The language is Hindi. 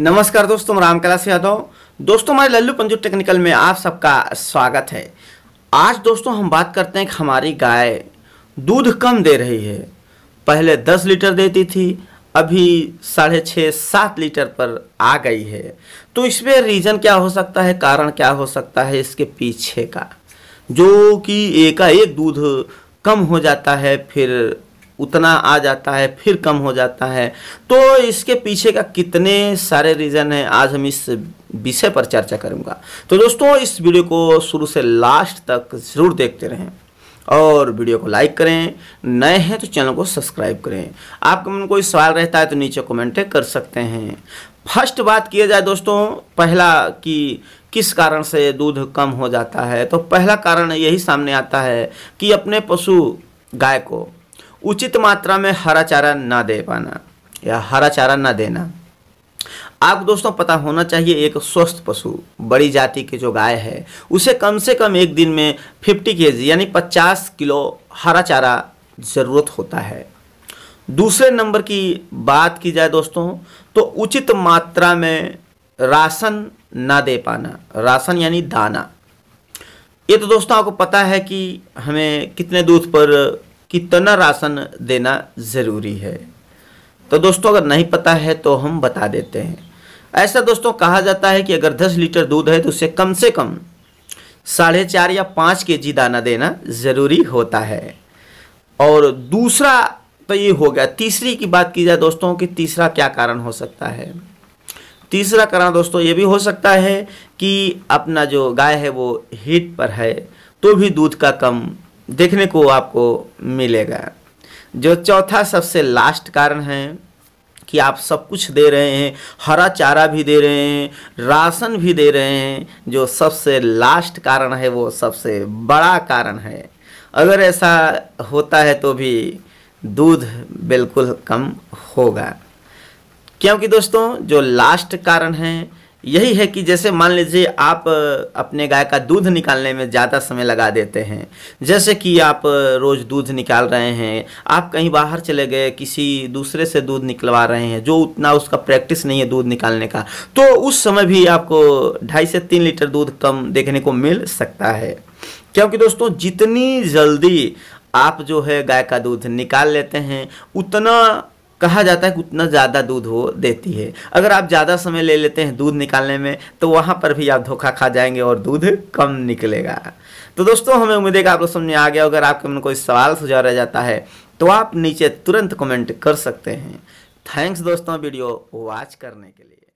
नमस्कार दोस्तों राम कैलाश यादव दोस्तों हमारे लल्लू पंजू टेक्निकल में आप सबका स्वागत है आज दोस्तों हम बात करते हैं कि हमारी गाय दूध कम दे रही है पहले दस लीटर देती थी अभी साढ़े छः सात लीटर पर आ गई है तो इसमें रीज़न क्या हो सकता है कारण क्या हो सकता है इसके पीछे का जो कि एकाएक दूध कम हो जाता है फिर उतना आ जाता है फिर कम हो जाता है तो इसके पीछे का कितने सारे रीज़न हैं आज हम इस विषय पर चर्चा करूँगा तो दोस्तों इस वीडियो को शुरू से लास्ट तक ज़रूर देखते रहें और वीडियो को लाइक करें नए हैं तो चैनल को सब्सक्राइब करें आपका मन कोई सवाल रहता है तो नीचे कमेंट कर सकते हैं फर्स्ट बात किया जाए दोस्तों पहला कि किस कारण से दूध कम हो जाता है तो पहला कारण यही सामने आता है कि अपने पशु गाय को उचित मात्रा में हरा चारा ना दे पाना या हरा चारा ना देना आप दोस्तों पता होना चाहिए एक स्वस्थ पशु बड़ी जाति की जो गाय है उसे कम से कम एक दिन में 50 के यानी 50 किलो हरा चारा ज़रूरत होता है दूसरे नंबर की बात की जाए दोस्तों तो उचित मात्रा में राशन ना दे पाना राशन यानी दाना ये तो दोस्तों आपको पता है कि हमें कितने दूध पर तना राशन देना ज़रूरी है तो दोस्तों अगर नहीं पता है तो हम बता देते हैं ऐसा दोस्तों कहा जाता है कि अगर दस लीटर दूध है तो उसे कम से कम साढ़े चार या पाँच के जी दाना देना ज़रूरी होता है और दूसरा तो ये हो गया तीसरी की बात की जाए दोस्तों कि तीसरा क्या कारण हो सकता है तीसरा कारण दोस्तों ये भी हो सकता है कि अपना जो गाय है वो हीट पर है तो भी दूध का कम देखने को आपको मिलेगा जो चौथा सबसे लास्ट कारण है कि आप सब कुछ दे रहे हैं हरा चारा भी दे रहे हैं राशन भी दे रहे हैं जो सबसे लास्ट कारण है वो सबसे बड़ा कारण है अगर ऐसा होता है तो भी दूध बिल्कुल कम होगा क्योंकि दोस्तों जो लास्ट कारण है यही है कि जैसे मान लीजिए आप अपने गाय का दूध निकालने में ज़्यादा समय लगा देते हैं जैसे कि आप रोज़ दूध निकाल रहे हैं आप कहीं बाहर चले गए किसी दूसरे से दूध निकलवा रहे हैं जो उतना उसका प्रैक्टिस नहीं है दूध निकालने का तो उस समय भी आपको ढाई से तीन लीटर दूध कम देखने को मिल सकता है क्योंकि दोस्तों जितनी जल्दी आप जो है गाय का दूध निकाल लेते हैं उतना कहा जाता है कि उतना ज़्यादा दूध वो देती है अगर आप ज़्यादा समय ले लेते हैं दूध निकालने में तो वहाँ पर भी आप धोखा खा जाएंगे और दूध कम निकलेगा तो दोस्तों हमें उम्मीद है कि आप लोग समझ में आ गया अगर आपके मन कोई सवाल सुझाव रह जाता है तो आप नीचे तुरंत कमेंट कर सकते हैं थैंक्स दोस्तों वीडियो वॉच करने के लिए